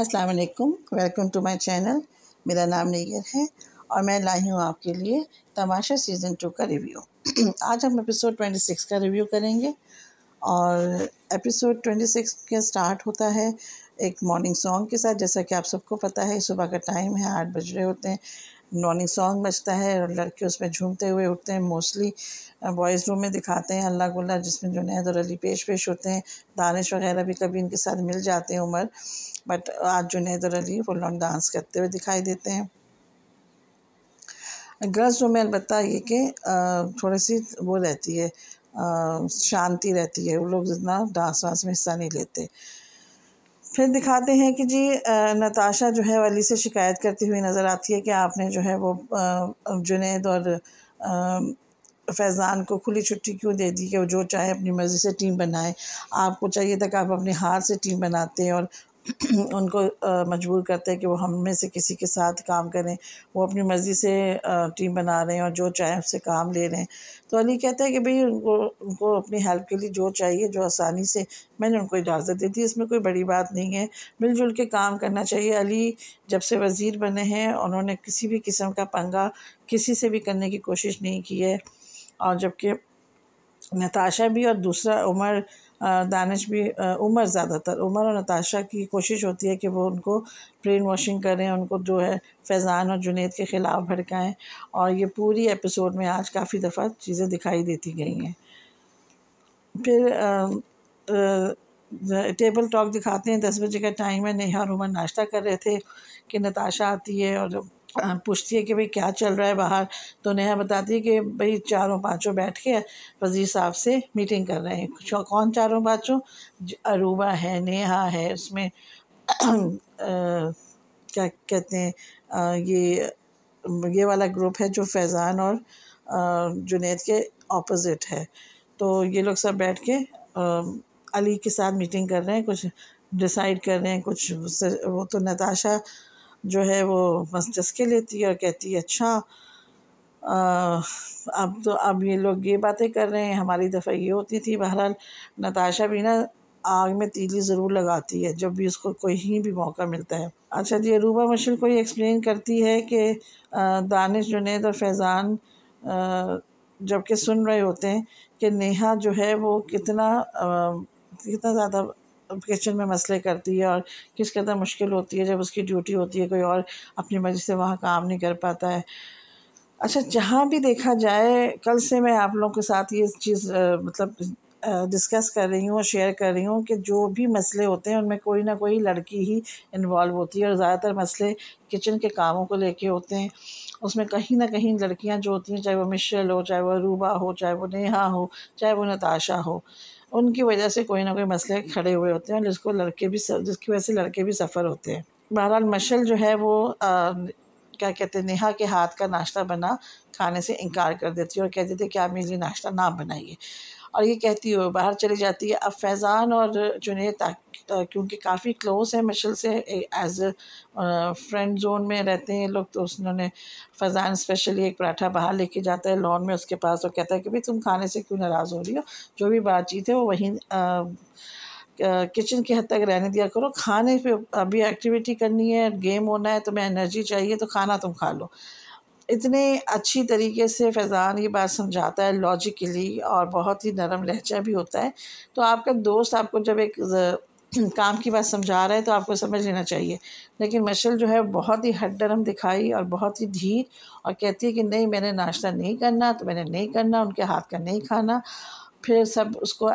अस्सलाम वालेकुम welcome to my channel मेरा नाम नैर है और मैं लाई हूँ आपके लिए तमाशा सीज़न टू का रिव्यू आज हम एपिसोड ट्वेंटी सिक्स का रिव्यू करेंगे और एपिसोड ट्वेंटी सिक्स के स्टार्ट होता है एक मॉर्निंग सॉन्ग के साथ जैसा कि आप सबको पता है सुबह का टाइम है आठ बज रहे होते हैं नॉनी सॉन्ग बजता है और लड़के उसमें झूमते हुए उठते हैं मोस्टली बॉयज़ रूम में दिखाते हैं अल्लाह गुल्ला जिसमें जुनेद और अली पेश पेश होते हैं दानिश वगैरह भी कभी इनके साथ मिल जाते हैं उमर बट आज जुनेद और अली फुल ऑन डांस करते हुए दिखाई देते हैं गर्ल्स रूम में अलबत् ये कि थोड़ी सी वो रहती है शांति रहती है वो लोग जितना डांस वांस में हिस्सा नहीं लेते फिर दिखाते हैं कि जी नताशा जो है वली से शिकायत करती हुई नज़र आती है कि आपने जो है वो जुनेद और फैज़ान को खुली छुट्टी क्यों दे दी कि वो जो चाहे अपनी मर्ज़ी से टीम बनाए आपको चाहिए था कि आप अपने हाथ से टीम बनाते और उनको मजबूर करते हैं कि वो हम में से किसी के साथ काम करें वो अपनी मर्ज़ी से टीम बना रहे हैं और जो चाहे उससे काम ले रहे हैं तो अली कहता है कि भाई उनको उनको अपनी हेल्प के लिए जो चाहिए जो आसानी से मैंने उनको इजाज़त दे दी इसमें कोई बड़ी बात नहीं है मिलजुल के काम करना चाहिए अली जब से वज़ीर बने हैं उन्होंने किसी भी किस्म का पंगा किसी से भी करने की कोशिश नहीं की है और जबकि नताशा भी और दूसरा उमर दानिश भी उमर ज़्यादातर उमर और नताशा की कोशिश होती है कि वो उनको ब्रेन वॉशिंग करें उनको जो है फैज़ान और जुनेद के ख़िलाफ़ भड़काएं और ये पूरी एपिसोड में आज काफ़ी दफ़ा चीज़ें दिखाई देती गई हैं फिर टेबल टॉक दिखाते हैं दस बजे का टाइम है नेहा और उमर नाश्ता कर रहे थे कि नताशा आती है और पूछती है कि भाई क्या चल रहा है बाहर तो नेहा बताती है कि भाई चारों पांचों बैठ के वज़ीर साहब से मीटिंग कर रहे हैं कौन चारों पांचों अरूबा है नेहा है उसमें क्या कहते हैं ये ये वाला ग्रुप है जो फैज़ान और जुनेद के ऑपोजिट है तो ये लोग सब बैठ के अली के साथ मीटिंग कर रहे हैं कुछ डिसाइड कर रहे हैं कुछ वो तो नताशा जो है वो बस चस्के लेती है और कहती है अच्छा अब तो अब ये लोग ये बातें कर रहे हैं हमारी दफ़ा ये होती थी बहरहाल नताशा भी ना आग में तीली ज़रूर लगाती है जब भी उसको कोई ही भी मौका मिलता है अच्छा जी रूबा मशल को ये एक्सप्लेन करती है कि दानिश जुनेद और फैज़ान जबकि सुन रहे होते हैं कि नेहा जो है वो कितना आ, कितना ज़्यादा किचन में मसले करती है और किस कदर मुश्किल होती है जब उसकी ड्यूटी होती है कोई और अपनी मर्ज़ी से वहाँ काम नहीं कर पाता है अच्छा जहाँ भी देखा जाए कल से मैं आप लोगों के साथ ये चीज़ मतलब डिस्कस कर रही हूँ और शेयर कर रही हूँ कि जो भी मसले होते हैं उनमें कोई ना कोई लड़की ही इन्वॉल्व होती है और ज़्यादातर मसले किचन के कामों को लेके होते हैं उसमें कहीं ना कहीं लड़कियां जो होती हैं चाहे वो मिशेल हो चाहे वो रूबा हो चाहे वो नेहा हो चाहे वो नताशा हो उनकी वजह से कोई ना कोई मसले खड़े हुए होते हैं जिसको लड़के भी जिसकी वजह से लड़के भी सफ़र होते हैं बहरहाल मशल जो है वो आ, क्या कहते हैं नेहा के हाथ का नाश्ता बना खाने से इनकार कर देती है और कहती थी कि आप मेरे लिए नाश्ता ना बनाइए और ये कहती हो बाहर चली जाती है अब फैज़ान और जुनेद क्योंकि काफ़ी क्लोज है मिशल से एज फ्रेंड जोन में रहते हैं लोग तो उन्होंने फैज़ान स्पेशली एक पराठा बाहर लेके जाता है लॉन में उसके पास और कहता है कि भाई तुम खाने से क्यों नाराज़ हो रही हो जो भी बातचीत है वो वहीं किचन के हद तक रहने दिया करो खाने पे अभी एक्टिविटी करनी है गेम होना है तुम्हें एनर्जी चाहिए तो खाना तुम खा लो इतने अच्छी तरीके से फैज़ान ये बात समझाता है लॉजिकली और बहुत ही नरम लहजा भी होता है तो आपका दोस्त आपको जब एक काम की बात समझा रहा है तो आपको समझ लेना चाहिए लेकिन मशल जो है बहुत ही हट डरम दिखाई और बहुत ही धीर और कहती है कि नहीं मैंने नाश्ता नहीं करना तो मैंने नहीं करना उनके हाथ का नहीं खाना फिर सब उसको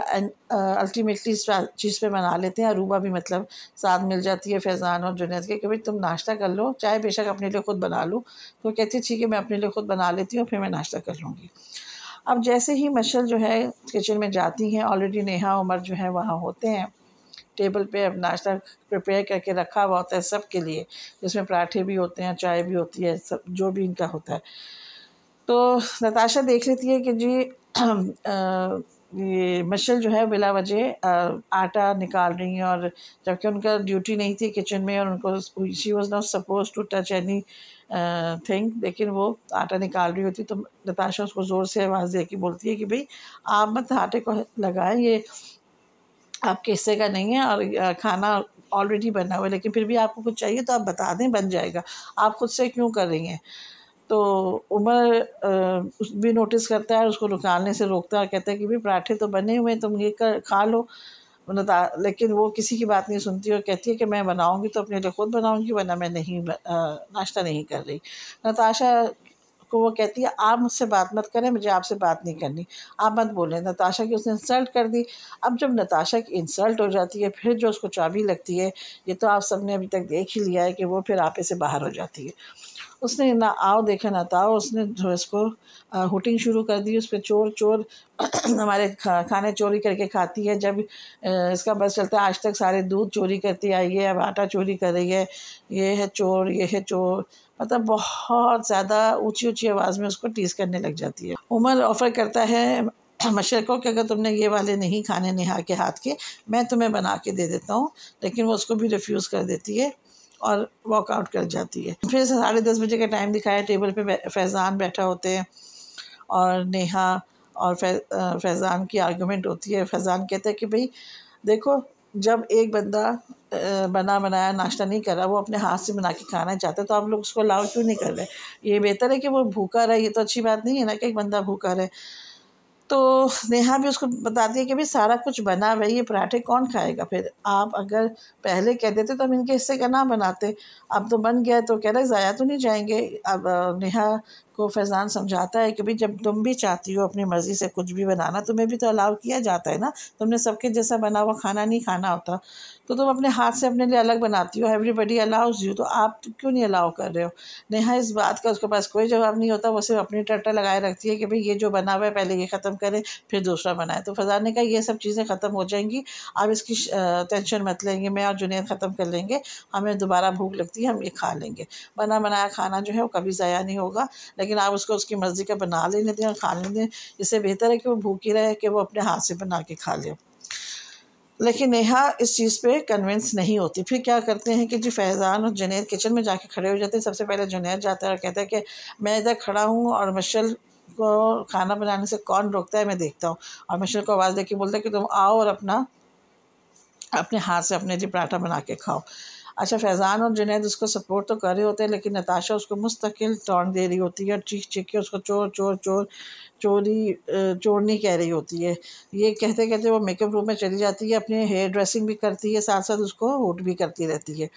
अल्टीमेटली इस चीज़ पे मना लेते हैं अरूबा भी मतलब साथ मिल जाती है फैज़ान और जुनेद के कि भाई तुम नाश्ता कर लो चाहे बेशक अपने लिए ख़ुद बना लो तो कहती है ठीक है मैं अपने लिए ख़ुद बना लेती हूँ फिर मैं नाश्ता कर लूँगी अब जैसे ही मशल जो है किचन में जाती हैं ऑलरेडी नेहा उमर जो है वहाँ होते हैं टेबल पे अब नाश्ता प्रिपेयर करके रखा हुआ होता है सब के लिए जिसमें पराठे भी होते हैं चाय भी होती है सब जो भी इनका होता है तो नताशा देख लेती है कि जी आ, ये मशल जो है बिला वजह आटा निकाल रही हैं और जबकि उनका ड्यूटी नहीं थी किचन में और उनको she was not suppose to touch anything लेकिन वो आटा निकाल रही होती तो नताशा उसको ज़ोर से आवाज़ दे के बोलती है कि भाई आप मत आटे को लगाएं ये आपके हिस्से का नहीं है और खाना ऑलरेडी बना हुआ है लेकिन फिर भी आपको कुछ चाहिए तो आप बता दें बन जाएगा आप खुद से क्यों कर रही हैं तो उमर उस भी नोटिस करता है उसको निकालने से रोकता है कहता है कि भाई पराठे तो बने हुए हैं तुम ये कर खा लो लेकिन वो किसी की बात नहीं सुनती और कहती है कि मैं बनाऊंगी तो अपने लिए खुद बनाऊंगी वरना मैं नहीं नाश्ता नहीं कर रही नताशा को वो कहती है आप मुझसे बात मत करें मुझे आपसे बात नहीं करनी आप मत बोलें नताशा की उसने इंसल्ट कर दी अब जब नताशा की इंसल्ट हो जाती है फिर जो उसको चाबी लगती है ये तो आप सबने अभी तक देख ही लिया है कि वो फिर आपे से बाहर हो जाती है उसने ना आओ देखा ना ताओ उसने जो इसको हुटिंग शुरू कर दी उस पर चोर चोर हमारे खा, खाने चोरी करके खाती है जब इसका बस चलता है आज तक सारे दूध चोरी करती आई है अब आटा चोरी कर रही है ये है चोर ये है चोर मतलब बहुत ज़्यादा ऊंची ऊंची आवाज़ में उसको टीस करने लग जाती है उमर ऑफ़र करता है मशर को कि अगर तुमने ये वाले नहीं खाने नहा के हाथ के मैं तुम्हें बना के दे देता हूँ लेकिन वो उसको भी रिफ्यूज़ कर देती है और वॉकआउट कर जाती है फिर साढ़े दस बजे का टाइम दिखाया टेबल पे फैज़ान बैठा होते हैं और नेहा और फैज़ान की आर्गूमेंट होती है फैज़ान कहते हैं कि भाई देखो जब एक बंदा बना बनाया नाश्ता नहीं कर रहा वो अपने हाथ से बना के खाना चाहता है तो आप लोग उसको अलाउ क्यों नहीं कर रहे ये बेहतर है कि वो भूखा रहे ये तो अच्छी बात नहीं है ना कि एक बंदा भूखा रहे तो नेहा भी उसको बताती है कि भाई सारा कुछ बना हुआ है ये पराठे कौन खाएगा फिर आप अगर पहले कह देते तो हम इनके हिस्से का ना बनाते अब तो बन गया तो कह रहे ज़ाया तो नहीं जाएंगे अब नेहा को फैज़ान समझाता है कि भाई जब तुम भी चाहती हो अपनी मर्ज़ी से कुछ भी बनाना तुम्हें भी तो अलाउ किया जाता है ना तुमने सबके जैसा बना हुआ खाना नहीं खाना होता तो तुम अपने हाथ से अपने लिए अलग बनाती हो एवरीबडी अलाउज यू तो आप क्यों नहीं अलाउ कर रहे हो नेहा इस बात का उसके पास कोई जवाब नहीं होता वो सिर्फ अपनी टट्टा लगाए रखती है कि भाई ये जो बना हुआ है पहले ये ख़त्म करें फिर दूसरा बनाए तो फैजान ने कहा यह सब चीज़ें ख़त्म हो जाएंगी आप इसकी टेंशन मत लेंगे मैं और जुनेद ख़त्म कर लेंगे हमें दोबारा भूख लगती है हम ये खा लेंगे बना बनाया खाना जो है वो कभी ज़ाया नहीं होगा लेकिन लेकिन आप उसको उसकी मर्ज़ी का बना लेने दें और खा लेने दें इससे बेहतर है कि वो भूखी रहे कि वो अपने हाथ से बना के खा ले लेकिन नेहा इस चीज़ पे कन्विंस नहीं होती फिर क्या करते हैं कि जी फैज़ान और जुनेद किचन में जाके खड़े हो जाते हैं सबसे पहले जुनेद जाता है और कहता है कि मैं इधर खड़ा हूँ और मशल को खाना बनाने से कौन रोकता है मैं देखता हूँ और मशल को आवाज़ दे के बोलता है कि तुम आओ और अपना अपने हाथ से अपने जी पराठा बना के खाओ अच्छा फैज़ान और जुनेद उसको सपोर्ट तो कर रहे होते हैं लेकिन नताशा उसको मुस्तकिल टॉन्ग दे रही होती है और चीख चीख के उसको चोर चोर चोर चोरी चोरनी कह रही होती है ये कहते कहते वो मेकअप रूम में चली जाती है अपने हेयर ड्रेसिंग भी करती है साथ साथ उसको होट भी करती रहती है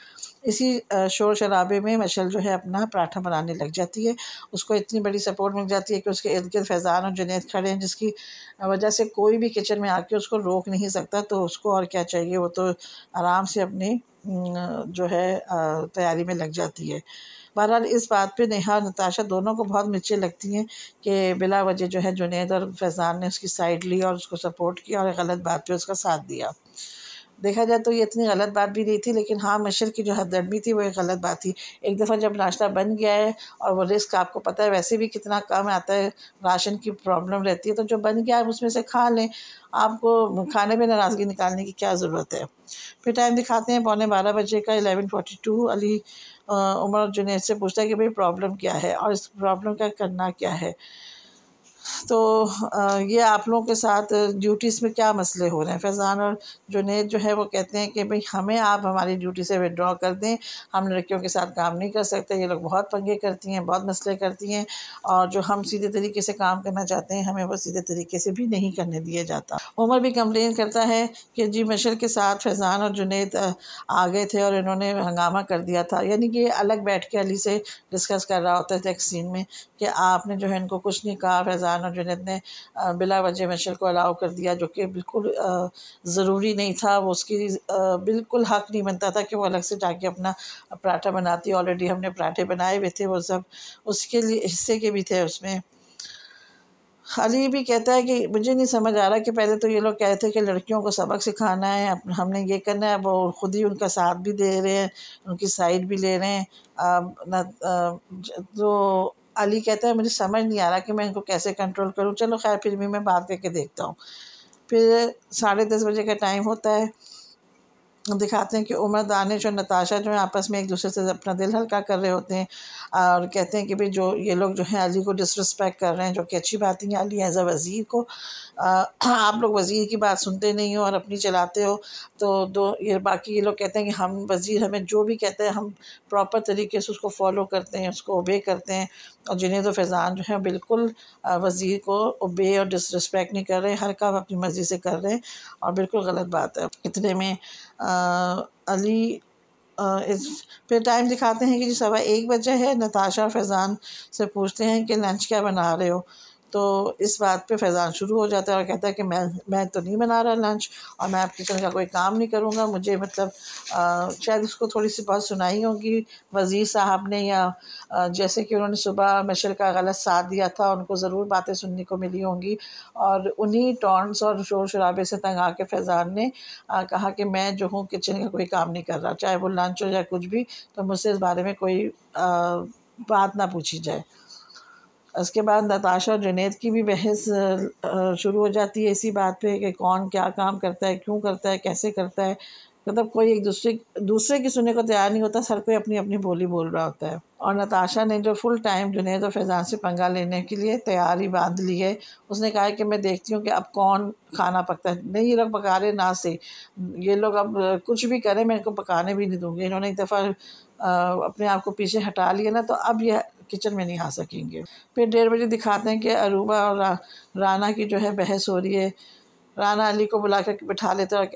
इसी शोर शराबे में मशल जो है अपना पराठा बनाने लग जाती है उसको इतनी बड़ी सपोर्ट मिल जाती है कि उसके इर्द गिर्द फैज़ान और जुनेद खड़े हैं जिसकी वजह से कोई भी किचन में आके उसको रोक नहीं सकता तो उसको और क्या चाहिए वो तो आराम से अपनी जो है तैयारी में लग जाती है बहरहाल इस बात पे नेहा और नताशा दोनों को बहुत मिर्चे लगती हैं कि बिला वजह जो है जुनेद और फैज़ान ने उसकी साइड ली और उसको सपोर्ट किया और गलत बात पे उसका साथ दिया देखा जाए तो ये इतनी गलत बात भी नहीं थी लेकिन हाँ मशर की जो हददर्मी थी वो एक गलत बात थी एक दफ़ा जब नाश्ता बन गया है और वो रिस्क आपको पता है वैसे भी कितना कम आता है राशन की प्रॉब्लम रहती है तो जो बन गया आप उसमें से खा लें आपको खाने में नाराज़गी निकालने की क्या ज़रूरत है फिर टाइम दिखाते हैं पौने बारह बजे का eleven forty two Ali Umar Junaid से पूछता है कि भाई प्रॉब्लम क्या है और इस प्रॉब्लम का करना क्या है तो ये आप लोगों के साथ ड्यूटीज़ में क्या मसले हो रहे हैं फैज़ान और जुनेद जो है वो कहते हैं कि भाई हमें आप हमारी ड्यूटी से विड्रॉ कर दें हम लड़कियों के साथ काम नहीं कर सकते ये लोग बहुत पंगे करती हैं बहुत मसले करती हैं और जो हम सीधे तरीके से काम करना चाहते हैं हमें वो सीधे तरीके से भी नहीं करने दिया जाता उमर भी कंप्लेन करता है कि जी मशर के साथ फैज़ान और जुनेद आ गए थे और इन्होंने हंगामा कर दिया था यानी कि अलग बैठ के अली से डिस्कस कर रहा होता है टैक्सीन में कि आपने जो है इनको कुछ नहीं कहा फैज़ान और जुनेद ने बिला वजह मशर को अलाउ कर दिया जो कि बिल्कुल ज़रूरी नहीं था वो उसकी बिल्कुल हक नहीं बनता था कि वो अलग से जाके अपना पराठा बनाती ऑलरेडी हमने पराठे बनाए हुए थे वो सब उसके लिए हिस्से के भी थे उसमें अली भी कहता है कि मुझे नहीं समझ आ रहा कि पहले तो ये लोग कहते थे कि लड़कियों को सबक सिखाना है हमने ये करना है वो ख़ुद ही उनका साथ भी दे रहे हैं उनकी साइड भी ले रहे हैं अब ना तो अली कहता है मुझे समझ नहीं आ रहा कि मैं इनको कैसे कंट्रोल करूँ चलो खैर फिर भी मैं बात करके देखता हूँ फिर साढ़े दस बजे का टाइम होता है दिखाते हैं कि उमर दानिश और नताशा जो है आपस में एक दूसरे से अपना दिल हल्का कर रहे होते हैं और कहते हैं कि भाई जो ये लोग जो है अली को डिसरिस्पेक्ट कर रहे हैं जो कि अच्छी बात नहीं है अली एज़ अ वज़ीर को आप लोग वज़ीर की बात सुनते नहीं हो और अपनी चलाते हो तो दो ये बाकी ये लोग कहते हैं कि हम वज़ीर हमें जो भी कहते हैं हम प्रॉपर तरीके से उसको फॉलो करते हैं उसको ओबे करते हैं और जिन्हें तो फैज़ान जो है बिल्कुल वज़ीर को ओबे और डिसरिस्पेक्ट नहीं कर रहे हर काम अपनी मर्ज़ी से कर रहे हैं और बिल्कुल गलत बात है इतने में आ, अली इस फिर टाइम दिखाते हैं कि जी सवा एक बजे है नताशा फैज़ान से पूछते हैं कि लंच क्या बना रहे हो तो इस बात पे फैज़ान शुरू हो जाता है और कहता है कि मैं मैं तो नहीं बना रहा लंच और मैं आप किचन का कोई काम नहीं करूँगा मुझे मतलब आ, शायद उसको थोड़ी सी बात सुनाई होगी वज़ीर साहब ने या आ, जैसे कि उन्होंने सुबह मशर का गलत साथ दिया था उनको ज़रूर बातें सुनने को मिली होंगी और उन्हीं टॉन्स और शोर शराबे से तंग आके फैज़ान ने आ, कहा कि मैं जो हूँ किचन का कोई काम नहीं कर रहा चाहे वो लंच हो या कुछ भी तो मुझसे इस बारे में कोई आ, बात ना पूछी जाए उसके बाद नताशा और जुनेद की भी बहस शुरू हो जाती है इसी बात पे कि कौन क्या काम करता है क्यों करता है कैसे करता है मतलब कोई एक दूसरे दूसरे की सुनने को तैयार नहीं होता सर कोई अपनी अपनी बोली बोल रहा होता है और नताशा ने जो फुल टाइम जुनेद और फैज़ान से पंगा लेने के लिए तैयारी बांध ली है उसने कहा है कि मैं देखती हूँ कि अब कौन खाना पकता है नहीं ये लोग पका रहे ना से ये लोग अब कुछ भी करें मैं इनको पकाने भी नहीं दूँगी इन्होंने एक दफ़ा अपने आप को पीछे हटा लिया ना तो अब यह किचन में नहीं आ सकेंगे फिर डेढ़ बजे दिखाते हैं कि अरूबा और रा, राना की जो है बहस हो रही है राना अली को बुला कर बिठा लेते और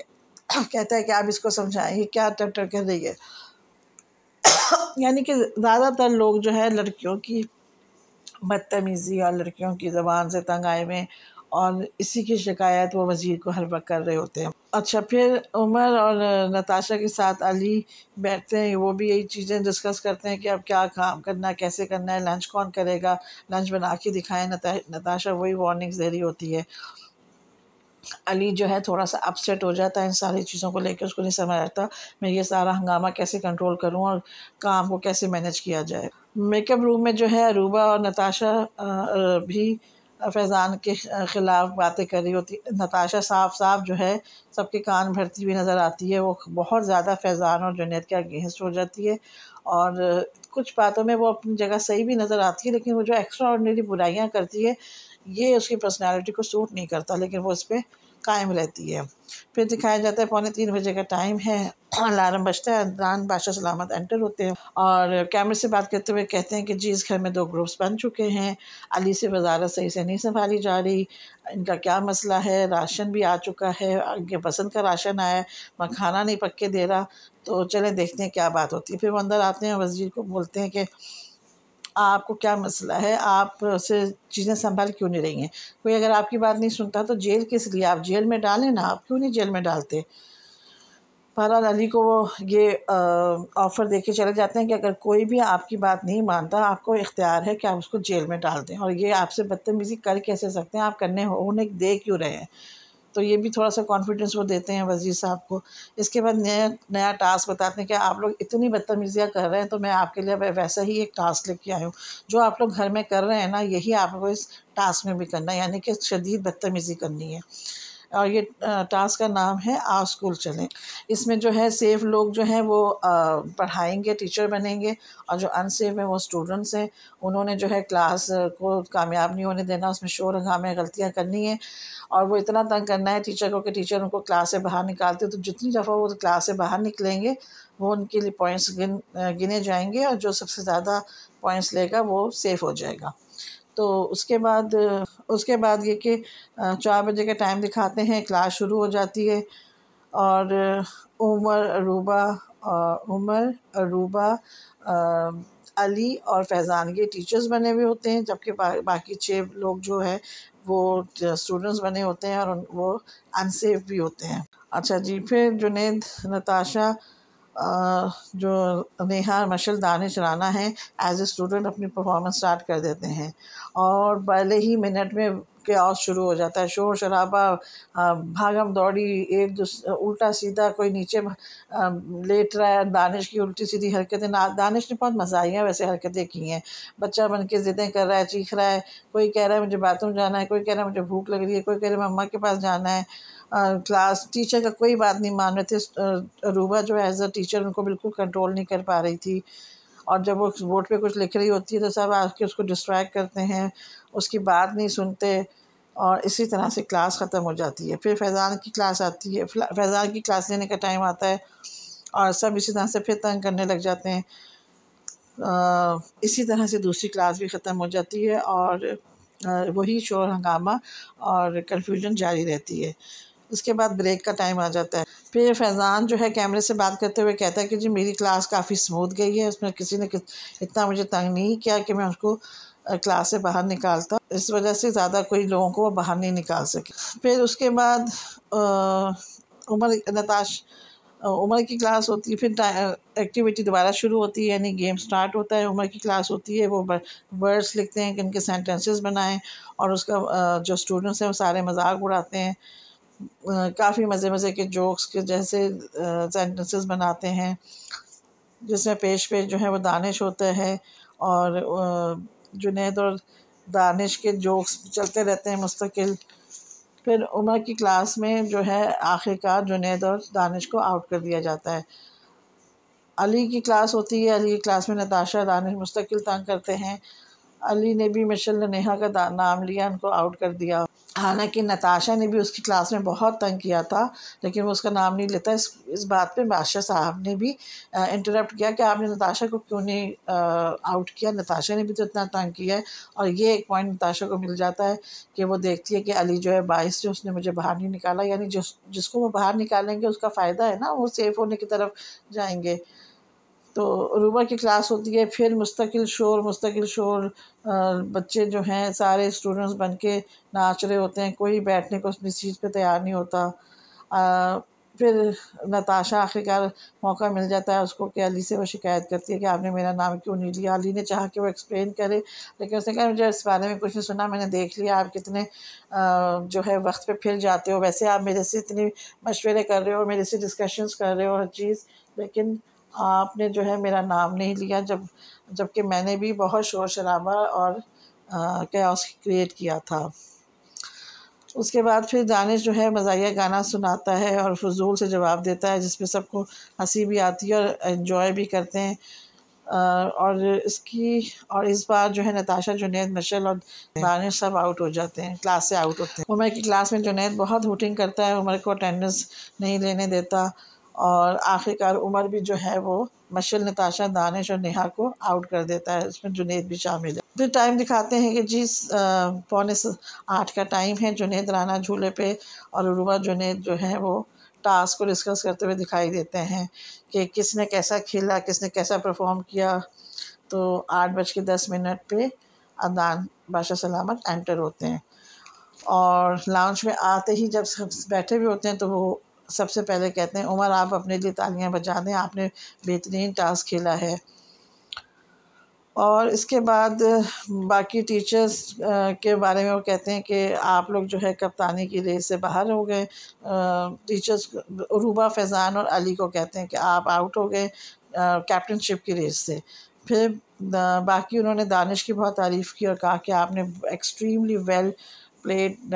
कहता है कि आप इसको समझाएं ये क्या टटर कर रही है यानी कि ज़्यादातर लोग जो है लड़कियों की बदतमीज़ी और लड़कियों की ज़बान से तंग आए हुए और इसी की शिकायत वो वज़ीर को हर वक्त कर रहे होते हैं अच्छा फिर उमर और नताशा के साथ अली बैठते हैं वो भी यही चीज़ें डिस्कस करते हैं कि अब क्या काम करना है कैसे करना है लंच कौन करेगा लंच बना के दिखाएं नता, नताशा वही वार्निंग्स दे रही होती है अली जो है थोड़ा सा अपसेट हो जाता है इन सारी चीज़ों को लेकर उसको नहीं समझ आता मैं ये सारा हंगामा कैसे कंट्रोल करूँ और काम को कैसे मैनेज किया जाए मेकअप रूम में जो है अरूबा और नताशा भी फैज़ान के ख़िलाफ़ बातें कर रही होती नताशा साफ साफ जो है सबके कान भरती हुई नज़र आती है वो बहुत ज़्यादा फैज़ान और जुनेद के अगेंस्ट हो जाती है और कुछ बातों में वो अपनी जगह सही भी नज़र आती है लेकिन वो जो एक्स्ट्रा ऑर्डनरी बुराइयाँ करती है ये उसकी पर्सनैलिटी को सूट नहीं करता लेकिन वो इस पर कायम रहती है फिर दिखाया जाता है पौने तीन बजे का टाइम है अलार्म बजता है दान बादशाह सलामत एंटर होते हैं और कैमरे से बात करते हुए कहते हैं कि जी इस घर में दो ग्रुप्स बन चुके हैं अली से वजारत सही से नहीं संभाली जा रही इनका क्या मसला है राशन भी आ चुका है आगे पसंद का राशन आया वहाँ खाना नहीं पक के दे रहा तो चलें देखते हैं क्या बात होती है फिर वो अंदर आते हैं वजीर को बोलते हैं कि आपको क्या मसला है आप से चीज़ें संभाल क्यों नहीं रही हैं कोई अगर आपकी बात नहीं सुनता तो जेल किस लिए आप जेल में डालें ना आप क्यों नहीं जेल में डालते बहरहाल अली को वो ये ऑफ़र दे के चले जाते हैं कि अगर कोई भी आपकी बात नहीं मानता आपको इख्तियार है कि आप उसको जेल में डाल दें और ये आपसे बदतमीज़ी कर कैसे सकते हैं आप करने होने दे क्यों रहे हैं तो ये भी थोड़ा सा कॉन्फिडेंस वो देते हैं वजीर साहब को इसके बाद नया नया टास्क बताते हैं कि आप लोग इतनी बदतमीज़ियाँ कर रहे हैं तो मैं आपके लिए वैसा ही एक टास्क लेके आया हूँ जो आप लोग घर में कर रहे हैं ना यही आपको इस टास्क में भी करना है यानी कि शदीद बदतमीज़ी करनी है और ये टास्क का नाम है आप स्कूल चलें इसमें जो है सेफ लोग जो हैं वो पढ़ाएंगे टीचर बनेंगे और जो अनसेफ हैं वो स्टूडेंट्स हैं उन्होंने जो है क्लास को कामयाब नहीं होने देना उसमें शोर हंगामे गलतियाँ करनी है और वो इतना तंग करना है टीचर को कि टीचर उनको क्लास से बाहर निकालते तो जितनी दफ़ा वो क्लास से बाहर निकलेंगे वो उनके लिए पॉइंट्स गिन गिने जाएंगे और जो सबसे ज़्यादा पॉइंट्स लेगा वो सेफ़ हो जाएगा तो उसके बाद उसके बाद ये कि चार बजे का टाइम दिखाते हैं क्लास शुरू हो जाती है और उमर अरूबा उमर अरूबा अली और फैज़ान के टीचर्स बने हुए होते हैं जबकि बा, बाकी छः लोग जो है वो स्टूडेंट्स बने होते हैं और वो अनसेफ भी होते हैं अच्छा जी फिर जुनेद नताशा जो नेहा मशल दानिश राना हैं एज ए स्टूडेंट अपनी परफॉर्मेंस स्टार्ट कर देते हैं और पहले ही मिनट में और शुरू हो जाता है शोर शराबा भागम दौड़ी एक दूसरे उल्टा सीधा कोई नीचे लेट रहा है दानिश की उल्टी सीधी हरकतें ना दानिश ने बहुत मजा है वैसे हरकतें की हैं बच्चा बन के ज़िदें कर रहा है चीख रहा है कोई कह रहा है मुझे बाथरूम जाना है कोई कह रहा है मुझे भूख लग रही है कोई कह रहा है मम्मा के पास जाना है क्लास टीचर का कोई बात नहीं मान रहे थे रूबा जो एज अ टीचर उनको बिल्कुल कंट्रोल नहीं कर पा रही थी और जब वो बोर्ड पे कुछ लिख रही होती है तो सब आके उसको डिस्ट्रैक्ट करते हैं उसकी बात नहीं सुनते और इसी तरह से क्लास ख़त्म हो जाती है फिर फैज़ान की क्लास आती है फैज़ान की क्लास लेने का टाइम आता है और सब इसी तरह से फिर तंग करने लग जाते हैं आ, इसी तरह से दूसरी क्लास भी ख़त्म हो जाती है और वही शोर हंगामा और कन्फ्यूजन जारी रहती है उसके बाद ब्रेक का टाइम आ जाता है फिर फैज़ान जो है कैमरे से बात करते हुए कहता है कि जी मेरी क्लास काफ़ी स्मूथ गई है उसमें किसी ने इतना मुझे तंग नहीं किया कि मैं उसको क्लास से बाहर निकालता इस वजह से ज़्यादा कोई लोगों को बाहर नहीं निकाल सके फिर उसके बाद उमर नताश उमर की क्लास होती है फिर एक्टिविटी दोबारा शुरू होती है यानी गेम स्टार्ट होता है उमर की क्लास होती है वो वर्ड्स लिखते हैं कि उनके सेंटेंसेस बनाएं और उसका जो स्टूडेंट्स हैं वो सारे मजाक उड़ाते हैं काफ़ी मज़े मज़े के जोक्स के जैसे सेंटेंसेस बनाते हैं जिसमें पेश पेश जो है वो दानिश होता है और जुनेद और दानिश के जोक्स चलते रहते हैं मुस्तकिल फिर उमर की क्लास में जो है आखिरकार जुनेद और दानिश को आउट कर दिया जाता है अली की क्लास होती है अली की क्लास में नताशा दानिश मुस्तकिल तंग करते हैं अली ने भी मिशल नेहा का नाम लिया उनको आउट कर दिया हालांकि नताशा ने भी उसकी क्लास में बहुत तंग किया था लेकिन वो उसका नाम नहीं लेता इस इस बात पे बादशाह साहब ने भी इंटरप्ट किया कि आपने नताशा को क्यों नहीं आउट किया नताशा ने भी तो इतना तंग किया है और ये एक पॉइंट नताशा को मिल जाता है कि वो देखती है कि अली जो है बाईस से उसने मुझे बाहर नहीं निकाला यानी जिस जिसको वो बाहर निकालेंगे उसका फ़ायदा है ना वो सेफ़ होने की तरफ जाएंगे तो रूबा की क्लास होती है फिर मुस्तकिल शोर मुस्तकिल शोर बच्चे जो हैं सारे स्टूडेंट्स बन के नाच रहे होते हैं कोई बैठने को अपनी सीट पे तैयार नहीं होता आ, फिर नताशा आखिरकार मौका मिल जाता है उसको कि अली से वो शिकायत करती है कि आपने मेरा नाम क्यों नहीं लिया अली ने चाहा कि वो एक्सप्लेन करे लेकिन उसने कहा मुझे इस बारे में कुछ नहीं सुना मैंने देख लिया आप कितने जो है वक्त पे फिर जाते हो वैसे आप मेरे से इतनी मशवरे कर रहे हो मेरे से डिस्कशंस कर रहे हो हर चीज़ लेकिन आपने जो है मेरा नाम नहीं लिया जब जबकि मैंने भी बहुत शोर शराबा और क्या क्रिएट किया था उसके बाद फिर दानिश जो है मज़ाहिया गाना सुनाता है और फजूल से जवाब देता है जिसमें सबको हंसी भी आती है और इन्जॉय भी करते हैं और इसकी और इस बार जो है नताशा जुनेद मशल और दानिश सब आउट हो जाते हैं क्लास से आउट होते हैं उमर की क्लास में जुनेद बहुत हुटिंग करता है उमर को अटेंडेंस नहीं लेने देता और आखिरकार उमर भी जो है वो मशल नताशा दानिश और नेहा को आउट कर देता है उसमें जुनेद भी शामिल है फिर टाइम दिखाते हैं कि जी पौने आठ का टाइम है जुनेद राना झूले पे और रुबा जुनेद जो है वो टास्क को डिस्कस करते हुए दिखाई देते हैं कि किसने कैसा खेला किसने कैसा परफॉर्म किया तो आठ बज के दस मिनट पर अदान बादशाह सलामत एंटर होते हैं और लाउंज में आते ही जब सब बैठे भी होते हैं तो वो सबसे पहले कहते हैं उमर आप अपने लिए तालियां बजा दें आपने बेहतरीन टास्क खेला है और इसके बाद बाकी टीचर्स के बारे में वो कहते हैं कि आप लोग जो है कप्तानी की रेस से बाहर हो गए टीचर्स रूबा फैज़ान और अली को कहते हैं कि आप आउट हो गए कैप्टनशिप की रेस से फिर बाकी उन्होंने दानिश की बहुत तारीफ़ की और कहा कि आपने एक्सट्रीमली वेल well प्लेड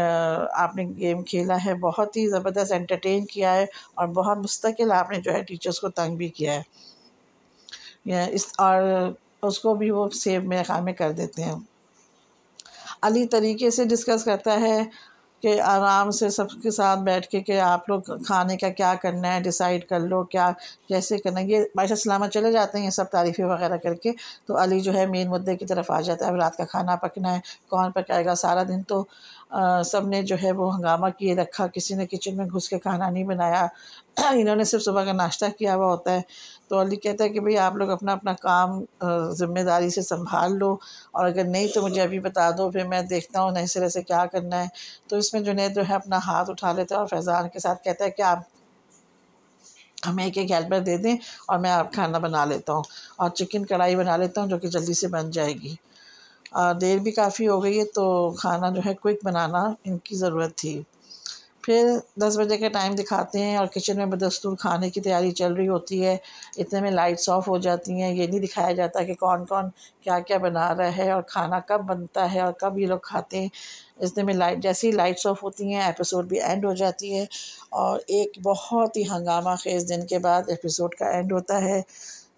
आपने गेम खेला है बहुत ही ज़बरदस्त एंटरटेन किया है और बहुत मुस्तकिल आपने जो है टीचर्स को तंग भी किया है या इस और उसको भी वो सेव मेरे ख्याल में कर देते हैं अली तरीके से डिस्कस करता है कि आराम से सबके साथ बैठ के कि आप लोग खाने का क्या करना है डिसाइड कर लो क्या कैसे करना ये माशा सलामत चले जाते हैं ये सब तारीफ़ें वगैरह करके तो अली जो है मेन मुद्दे की तरफ आ जाता है अब रात का खाना पकना है कौन पकाएगा सारा दिन तो सब ने जो है वो हंगामा किए रखा किसी ने किचन में घुस के खाना नहीं बनाया इन्होंने सिर्फ सुबह का नाश्ता किया हुआ होता है तो अली कहता है कि भाई आप लोग अपना अपना काम ज़िम्मेदारी से संभाल लो और अगर नहीं तो मुझे अभी बता दो फिर मैं देखता हूँ नए सिरे से क्या करना है तो इसमें जुनेद जो है अपना हाथ उठा लेता है और फैज़ान के साथ कहता है कि आप हमें एक एक हेल्पर दे दें और मैं आप खाना बना लेता हूँ और चिकन कढ़ाई बना लेता हूँ जो कि जल्दी से बन जाएगी और देर भी काफ़ी हो गई है तो खाना जो है क्विक बनाना इनकी ज़रूरत थी फिर दस बजे के टाइम दिखाते हैं और किचन में बदस्तूर खाने की तैयारी चल रही होती है इतने में लाइट्स ऑफ हो जाती हैं ये नहीं दिखाया जाता कि कौन कौन क्या क्या बना रहा है और खाना कब बनता है और कब ये लोग खाते हैं इतने में लाइट जैसे ही लाइट्स ऑफ होती हैं एपिसोड भी एंड हो जाती है और एक बहुत ही हंगामा खेज दिन के बाद एपिसोड का एंड होता है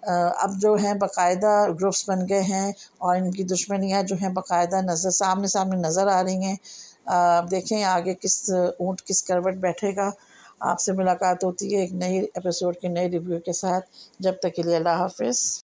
अब जो हैं बाकायदा ग्रुप्स बन गए हैं और इनकी दुश्मनियाँ जो हैं बाकायदा नज़र सामने सामने नज़र आ रही हैं आप देखें आगे किस ऊँट किस करवट बैठेगा आपसे मुलाकात होती है एक नई एपिसोड के नए रिव्यू के साथ जब तक के लिए अल्लाह हाफिज़